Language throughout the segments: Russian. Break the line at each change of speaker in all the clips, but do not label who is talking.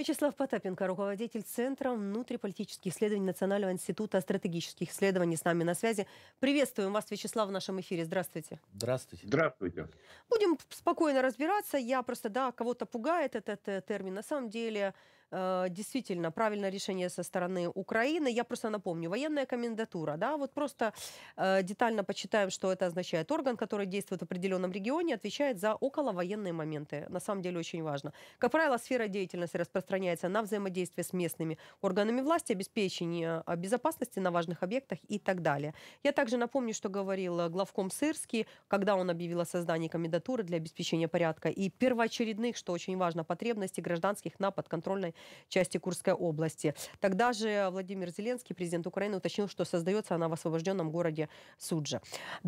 Вячеслав Потапенко, руководитель Центра внутриполитических исследований Национального института стратегических исследований с нами на связи. Приветствуем вас, Вячеслав, в нашем эфире. Здравствуйте.
Здравствуйте. Здравствуйте.
Будем спокойно разбираться. Я просто, да, кого-то пугает этот э, термин. На самом деле, Э, действительно правильное решение со стороны Украины. Я просто напомню, военная комендатура, да, вот просто э, детально почитаем, что это означает. Орган, который действует в определенном регионе, отвечает за околовоенные моменты. На самом деле очень важно. Как правило, сфера деятельности распространяется на взаимодействие с местными органами власти, обеспечение э, безопасности на важных объектах и так далее. Я также напомню, что говорил главком Сырский, когда он объявил о создании комендатуры для обеспечения порядка и первоочередных, что очень важно, потребностей гражданских на подконтрольной части Курской области. Тогда же Владимир Зеленский, президент Украины, уточнил, что создается она в освобожденном городе Суджа.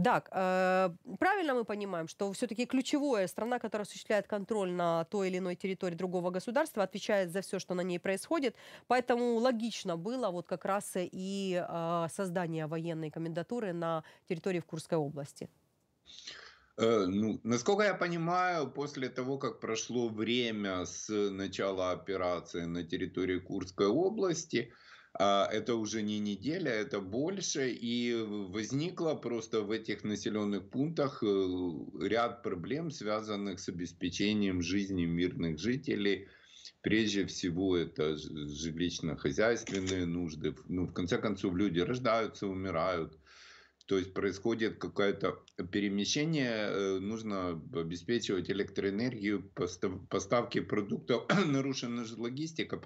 Так, э, правильно мы понимаем, что все-таки ключевое, страна, которая осуществляет контроль на той или иной территории другого государства, отвечает за все, что на ней происходит, поэтому логично было вот как раз и э, создание военной комендатуры на территории в Курской области.
Э, ну, насколько я понимаю, после того, как прошло время с начала операции на территории Курской области, а, это уже не неделя, это больше, и возникло просто в этих населенных пунктах э, ряд проблем, связанных с обеспечением жизни мирных жителей. Прежде всего, это жилищно-хозяйственные нужды. Ну, в конце концов, люди рождаются, умирают то есть происходит какое-то перемещение, э, нужно обеспечивать электроэнергию, поставки продуктов, нарушена же логистика,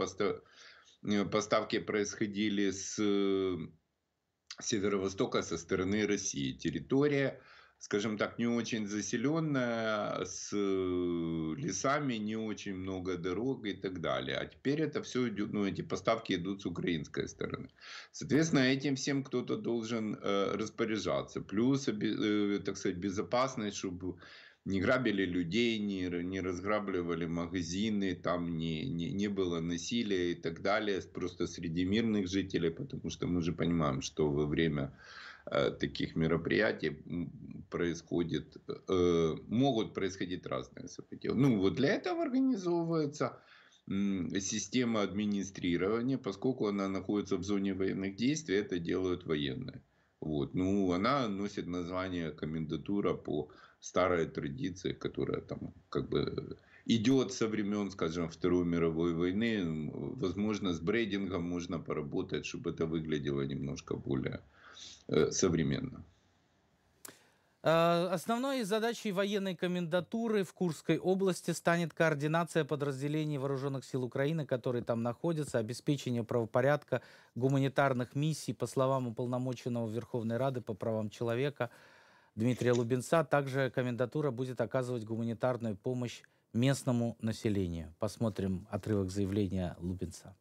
э, поставки происходили э, с северо-востока со стороны России. Территория скажем так, не очень заселенная, с э, лесами, не очень много дорог и так далее. А теперь это все идет, ну, эти поставки идут с украинской стороны. Соответственно, этим всем кто-то должен э, распоряжаться. Плюс, э, так сказать, безопасность, чтобы не грабили людей, не, не разграбливали магазины, там не, не, не было насилия и так далее, просто среди мирных жителей, потому что мы же понимаем, что во время Э, таких мероприятий происходит, э, могут происходить разные события. Ну, вот для этого организовывается система администрирования, поскольку она находится в зоне военных действий, это делают военные. Вот. Ну, она носит название комендатура по старой традиции, которая там как бы идет со времен, скажем, Второй мировой войны. Возможно, с брейдингом можно поработать, чтобы это выглядело немножко более Э, современно. Э, основной задачей
военной комендатуры в Курской области станет координация подразделений вооруженных сил Украины, которые там находятся, обеспечение правопорядка, гуманитарных миссий, по словам уполномоченного Верховной Рады по правам человека Дмитрия Лубенца. Также комендатура будет оказывать гуманитарную помощь местному населению. Посмотрим отрывок заявления Лубенца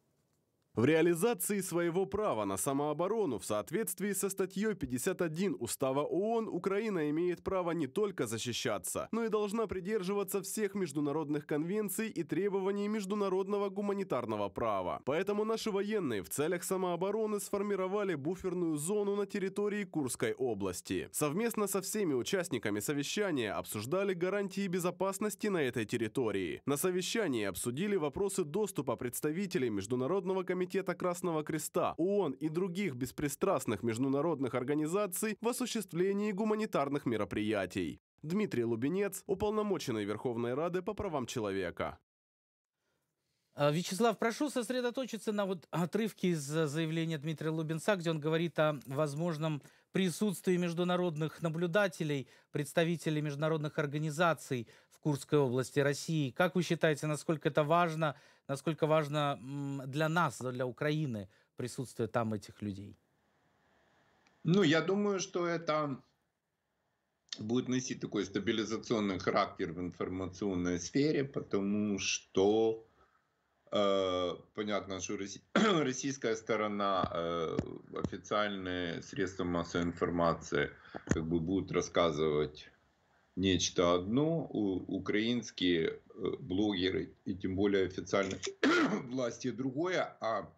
в реализации своего права на самооборону в соответствии со статьей 51 Устава ООН Украина имеет право не только защищаться, но и должна придерживаться всех международных конвенций и требований международного гуманитарного права. Поэтому наши военные в целях самообороны сформировали буферную зону на территории Курской области. Совместно со всеми участниками совещания обсуждали гарантии безопасности на этой территории. На совещании обсудили вопросы доступа представителей Международного комитета Комитета Красного Креста, ООН и других беспристрастных международных организаций в осуществлении гуманитарных мероприятий. Дмитрий Лубенец, уполномоченный Верховной Рады по правам человека. А, Вячеслав, прошу сосредоточиться на вот отрывке из э, заявления Дмитрия Лубенца, где он говорит о возможном присутствии международных наблюдателей, представителей международных организаций в Курской области России. Как вы считаете, насколько это важно, насколько важно для нас, для Украины присутствие там этих людей?
Ну, я думаю, что это будет носить такой стабилизационный характер в информационной сфере, потому что Э, понятно, что российская сторона, э, официальные средства массовой информации как бы будут рассказывать нечто одно, украинские э, блогеры и тем более официальные власти другое, а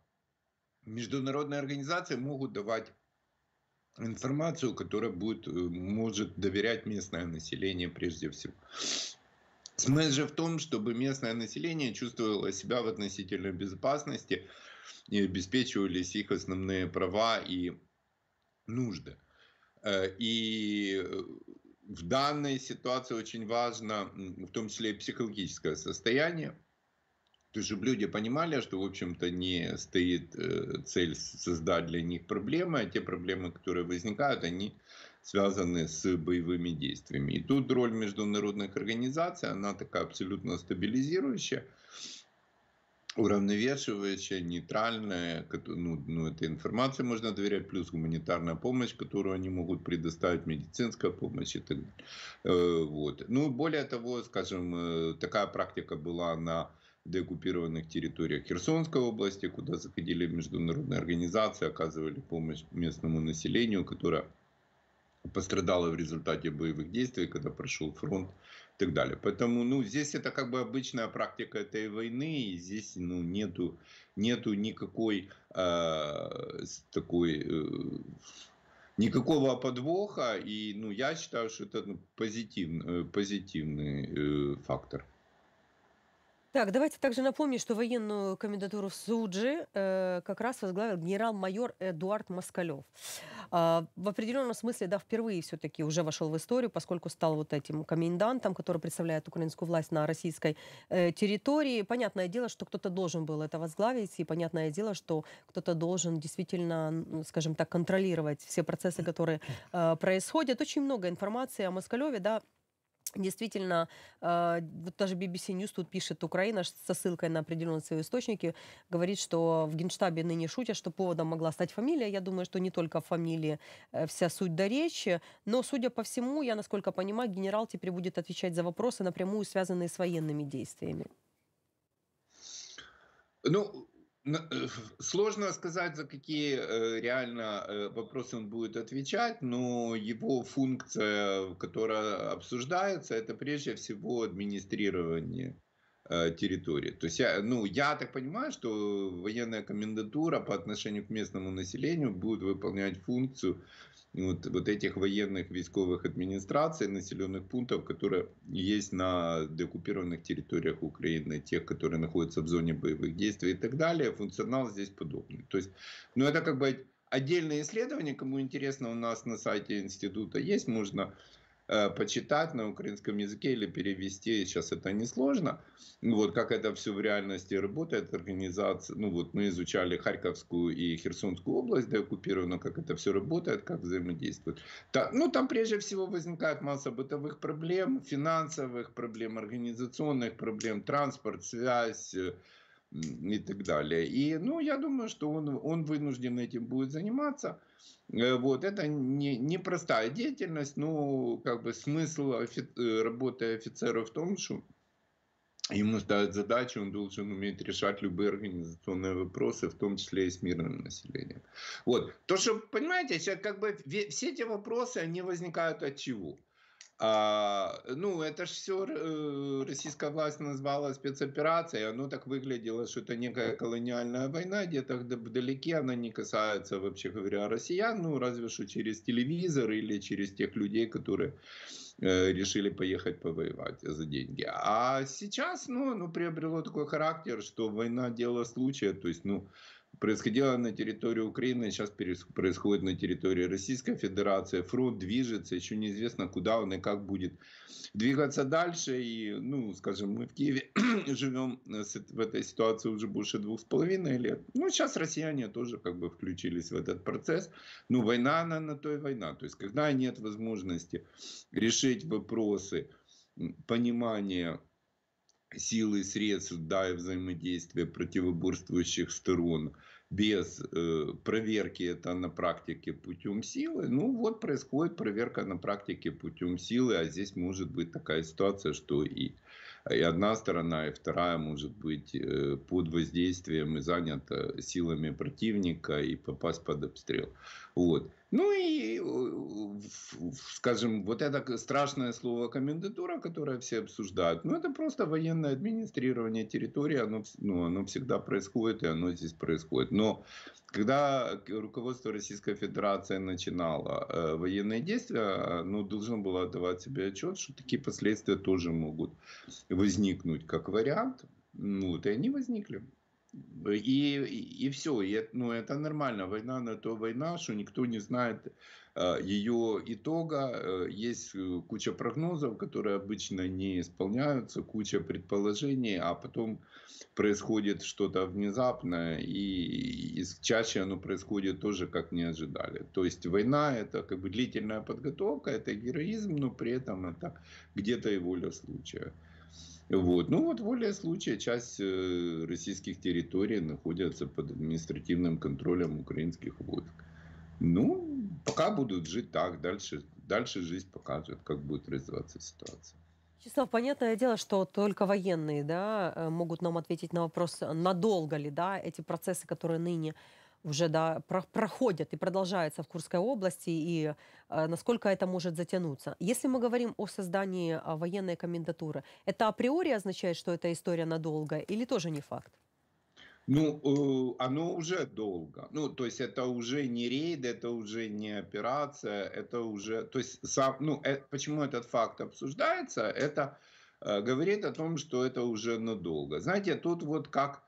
международные организации могут давать информацию, которая будет, может доверять местное население прежде всего. Смысл же в том, чтобы местное население чувствовало себя в относительной безопасности и обеспечивались их основные права и нужды. Э, и э, в данной ситуации очень важно, в том числе и психологическое состояние, то есть, чтобы люди понимали, что, в общем-то, не стоит э, цель создать для них проблемы, а те проблемы, которые возникают, они связанные с боевыми действиями. И тут роль международных организаций, она такая абсолютно стабилизирующая уравновешивающая, нейтральная, ну, ну, этой информации можно доверять, плюс гуманитарная помощь, которую они могут предоставить, медицинская помощь и так далее. Э, вот. Ну, более того, скажем, э, такая практика была на деоккупированных территориях Херсонской области, куда заходили международные организации, оказывали помощь местному населению, которое пострадала в результате боевых действий, когда прошел фронт и так далее. Поэтому, ну, здесь это как бы обычная практика этой войны, и здесь, ну, нету, нету никакой э, такой... Э, никакого подвоха, и, ну, я считаю, что это ну, позитив, э, позитивный э, фактор.
Так, давайте также напомним, что военную комендатуру Суджи э, как раз возглавил генерал-майор Эдуард Москалев. Э, в определенном смысле, да, впервые все-таки уже вошел в историю, поскольку стал вот этим комендантом, который представляет украинскую власть на российской э, территории. Понятное дело, что кто-то должен был это возглавить, и понятное дело, что кто-то должен действительно, скажем так, контролировать все процессы, которые э, происходят. Очень много информации о Москалеве, да, Действительно, а, вот даже BBC News тут пишет, Украина со ссылкой на определенные свои источники говорит, что в Генштабе ныне шутят, что поводом могла стать фамилия. Я думаю, что не только фамилии э, вся суть до речи, но, судя по всему, я, насколько понимаю, генерал теперь будет отвечать за вопросы, напрямую связанные с военными действиями.
Ну, Э, сложно сказать, за какие э, реально э, вопросы он будет отвечать, но его функция, которая обсуждается, это прежде всего администрирование. Э, территории. То есть, я, ну, я так понимаю, что военная комендатура по отношению к местному населению будет выполнять функцию вот, вот этих военных військовых администраций, населенных пунктов, которые есть на деоккупированных территориях Украины, тех, которые находятся в зоне боевых действий и так далее. Функционал здесь подобный. То есть, ну, это как бы отдельное исследование. кому интересно, у нас на сайте института есть, можно Э, почитать на украинском языке или перевести. Сейчас это несложно. Ну, вот как это все в реальности работает, организация, ну вот мы изучали Харьковскую и Херсонскую область, да, оккупированную, как это все работает, как взаимодействует. Та, ну, там прежде всего возникает масса бытовых проблем, финансовых проблем, организационных проблем, транспорт, связь, э, и так далее. И, ну, я думаю, что он, он вынужден этим будет заниматься. Э, вот, это не, непростая деятельность, но как бы смысл офи э, работы офицера в том, что ему ставят задачи, он должен уметь решать любые организационные вопросы, в том числе и с мирным населением. Вот. То, что, понимаете, как бы все эти вопросы, они возникают от чего? А, ну, это ж все э, российская власть назвала спецоперацией, оно так выглядело, что это некая колониальная война, где-то вдалеке она не касается, вообще говоря, россиян, ну, разве что через телевизор или через тех людей, которые э, решили поехать повоевать за деньги. А сейчас, ну, оно приобрело такой характер, что война – дело случая, то есть, ну, происходило на территории Украины, сейчас происходит на территории Российской Федерации. Фронт движется, еще неизвестно, куда он и как будет двигаться дальше. И, ну, скажем, мы в Киеве живем э, в этой ситуации уже больше двух с половиной лет. Ну, сейчас россияне тоже как бы включились в этот процесс. Ну, война, она на той война. То есть, когда нет возможности решить вопросы понимания силы, и средств да, и взаимодействия противоборствующих сторон без э, проверки это на практике путем силы. Ну вот происходит проверка на практике путем силы, а здесь может быть такая ситуация, что и, и одна сторона, и вторая может быть э, под воздействием и занята силами противника и попасть под обстрел. Вот. Ну и, э, скажем, вот это страшное слово комендатура, которое все обсуждают, ну это просто военное администрирование территории, оно, ну, оно всегда происходит, и оно здесь происходит. Но когда руководство Российской Федерации начинало э, военные действия, оно должно было отдавать себе отчет, что такие последствия тоже могут возникнуть как вариант. Ну, вот и они возникли. Э, и, и все, и, ну, это нормально, война на то война, что никто не знает э, а, ее итога, э, есть э, куча прогнозов, которые обычно не исполняются, куча предположений, а потом происходит что-то внезапное, и, и чаще оно происходит тоже, как не ожидали. То есть война — это как бы длительная подготовка, это героизм, но при этом это где-то и воля случая. Вот. Ну вот воле случая часть э, российских территорий находятся под административным контролем украинских войск. Ну, пока будут жить так, дальше, дальше жизнь покажет, как будет развиваться ситуация.
Вячеслав, понятное дело, что только военные да, э, могут нам ответить на вопрос, надолго ли да, эти процессы, которые ныне уже да, про проходят и продолжаются в Курской области, и э, насколько это может затянуться. Если мы говорим о создании э, военной комендатуры, это априори означает, что эта история надолго, или тоже не факт?
Ну, оно уже долго. Ну, то есть это уже не рейд, это уже не операция, это уже... То есть сам, ну, э, почему этот факт обсуждается, это э, говорит о том, что это уже надолго. Знаете, тут вот как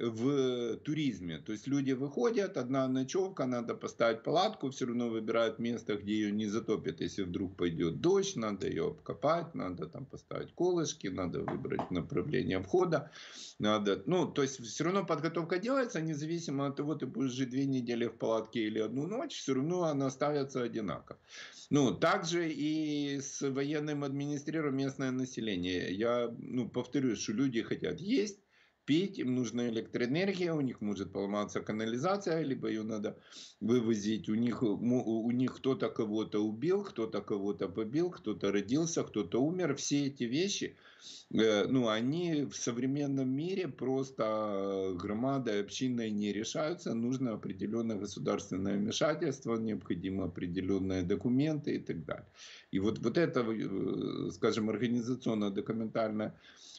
в туризме. То есть люди выходят, одна ночевка, надо поставить палатку, все равно выбирают место, где ее не затопят, Если вдруг пойдет дождь, надо ее обкопать, надо там поставить колышки, надо выбрать направление входа. Надо, ну, то есть все равно подготовка делается, независимо от того, ты будешь жить две недели в палатке или одну ночь, все равно она ставится одинаково. Ну, также и с военным администрированием местное население. Я ну, повторюсь, что люди хотят есть, пить, им нужна электроэнергия, у них может поломаться канализация, либо ее надо вывозить. У них, у них кто-то кого-то убил, кто-то кого-то побил, кто-то родился, кто-то умер. Все эти вещи – Э, ну, они в современном мире просто э, громадой, общиной не решаются. Нужно определенное государственное вмешательство, необходимо определенные документы и так далее. И вот, вот это, э, скажем, организационно-документальная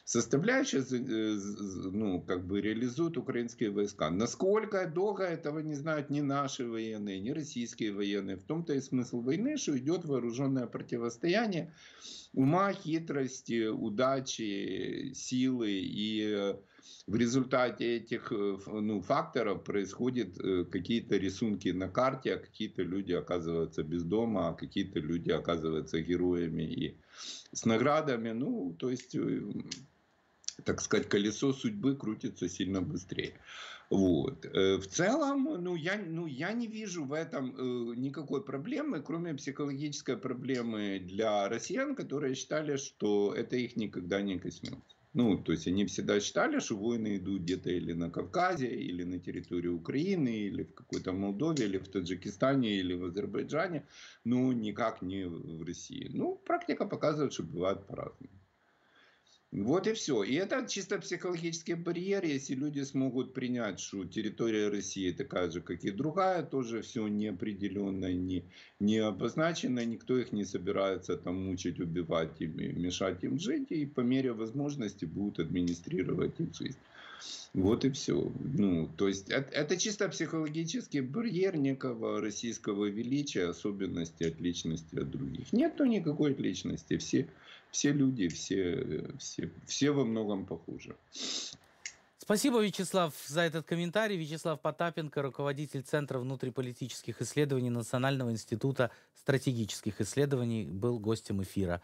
составляющая ну, как бы реализуют украинские войска. Насколько долго этого не знают ни наши военные, ни российские военные. В том-то и смысл войны, что идет вооруженное противостояние ума, хитрости, удачи, силы. И э, в результате этих э, ну, факторов происходят э, какие-то рисунки на карте, а какие-то люди оказываются без дома, а какие-то люди оказываются героями и с наградами. Ну, то есть так сказать, колесо судьбы крутится сильно быстрее. Вот. Э, в целом, ну я, ну, я не вижу в этом э, никакой проблемы, кроме психологической проблемы для россиян, которые считали, что это их никогда не коснется. Ну, то есть они всегда считали, что войны идут где-то или на Кавказе, или на территории Украины, или в какой-то Молдове, или в Таджикистане, или в Азербайджане, но никак не в России. Ну, практика показывает, что бывает по-разному. Вот и все. И это чисто психологический барьер, если люди смогут принять, что территория России такая же, как и другая, тоже все неопределенно, не, не обозначено, никто их не собирается там мучить, убивать и мешать им жить, и по мере возможности будут администрировать их жизнь. Вот и все. Ну, то есть это, это чисто психологический барьер некого российского величия, особенности, отличности от других. Нету никакой отличности. Все, все люди, все, все, все во многом похожи. Спасибо, Вячеслав,
за этот комментарий. Вячеслав Потапенко, руководитель Центра внутриполитических исследований Национального института стратегических исследований, был гостем эфира.